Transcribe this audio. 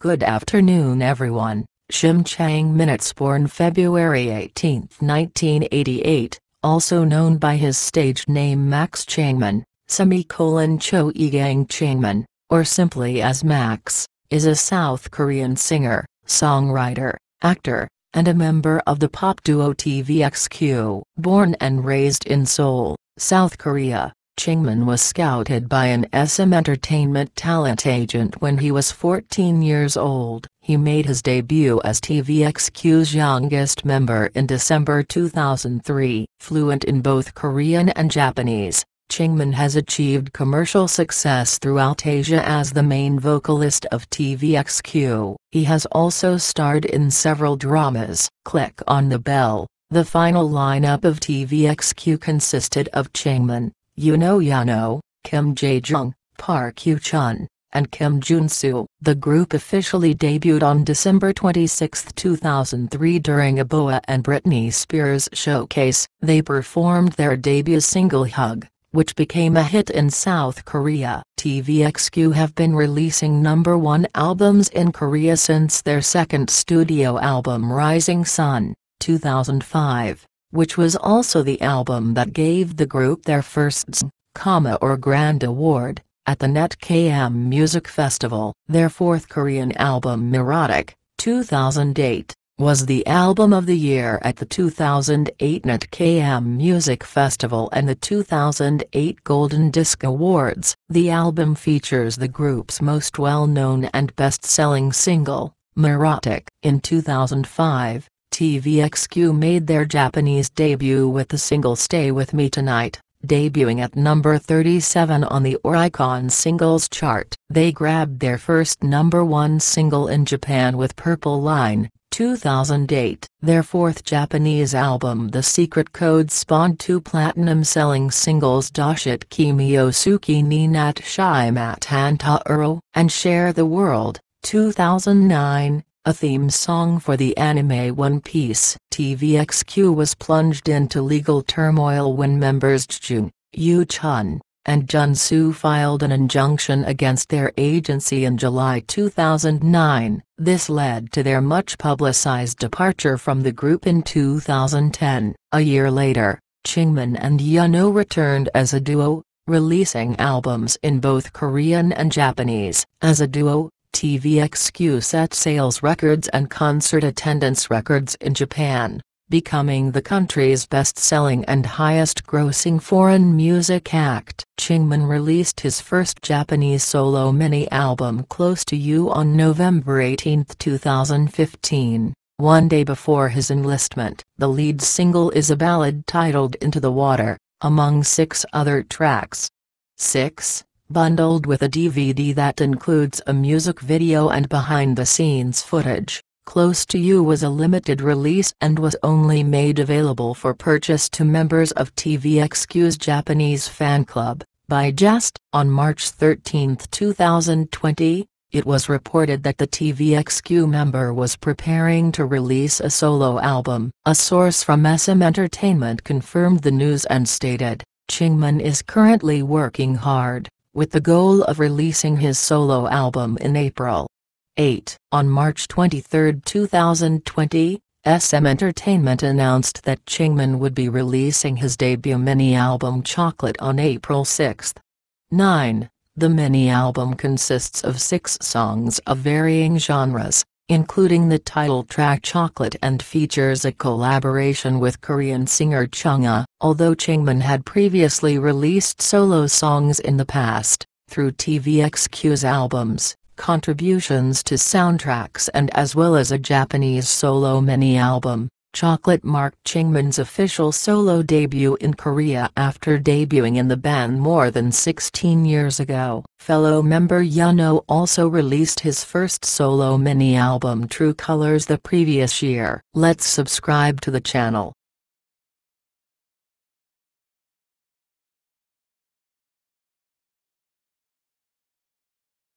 Good afternoon everyone, Shim Chang Minutes born February 18, 1988, also known by his stage name Max Changman, semicolon Cho Egang Changman, or simply as Max, is a South Korean singer, songwriter, actor, and a member of the pop duo TVXQ. Born and raised in Seoul, South Korea, Chingman was scouted by an SM Entertainment talent agent when he was 14 years old. He made his debut as TVXQ's youngest member in December 2003. Fluent in both Korean and Japanese, Chingman has achieved commercial success throughout Asia as the main vocalist of TVXQ. He has also starred in several dramas. Click on the bell. The final lineup of TVXQ consisted of Chingman. Yuno Yano, Kim Jae-jung, Park Yoo-chun, and Kim Jun-soo. The group officially debuted on December 26, 2003 during a Boa and Britney Spears showcase. They performed their debut single Hug, which became a hit in South Korea. TVXQ have been releasing number one albums in Korea since their second studio album Rising Sun, 2005 which was also the album that gave the group their first comma or Grand Award, at the NetKM Music Festival. Their fourth Korean album Mirotic, 2008, was the album of the year at the 2008 NetKM Music Festival and the 2008 Golden Disc Awards. The album features the group's most well-known and best-selling single, Mirotic, In 2005, TVXQ made their Japanese debut with the single Stay With Me Tonight, debuting at number 37 on the Oricon singles chart. They grabbed their first number one single in Japan with Purple Line, 2008. Their fourth Japanese album The Secret Code spawned two platinum-selling singles Dashit Kimiosuki ni Nat Shai Uro and Share the World, 2009 a theme song for the anime One Piece. TVXQ was plunged into legal turmoil when members Jun, Yu Chun, and Jun Su filed an injunction against their agency in July 2009. This led to their much publicized departure from the group in 2010. A year later, Chingman and Yuno returned as a duo, releasing albums in both Korean and Japanese. As a duo, TVXQ set sales records and concert attendance records in Japan, becoming the country's best-selling and highest-grossing foreign music act. Chingman released his first Japanese solo mini-album Close to You on November 18, 2015, one day before his enlistment. The lead single is a ballad titled Into the Water, among six other tracks. 6 bundled with a DVD that includes a music video and behind-the-scenes footage. Close to You was a limited release and was only made available for purchase to members of TVXQ's Japanese fan club. By Just, on March 13, 2020, it was reported that the TVXQ member was preparing to release a solo album. A source from SM Entertainment confirmed the news and stated, Chingman is currently working hard with the goal of releasing his solo album in April. 8. On March 23, 2020, SM Entertainment announced that Chingman would be releasing his debut mini-album Chocolate on April 6. 9. The mini-album consists of six songs of varying genres, including the title track Chocolate and features a collaboration with Korean singer Chungha. Although Changmin had previously released solo songs in the past, through TVXQ's albums, contributions to soundtracks and as well as a Japanese solo mini-album, Chocolate marked Chingmin's official solo debut in Korea after debuting in the band more than 16 years ago. Fellow member Yuno also released his first solo mini-album True Colors the previous year. Let's subscribe to the channel.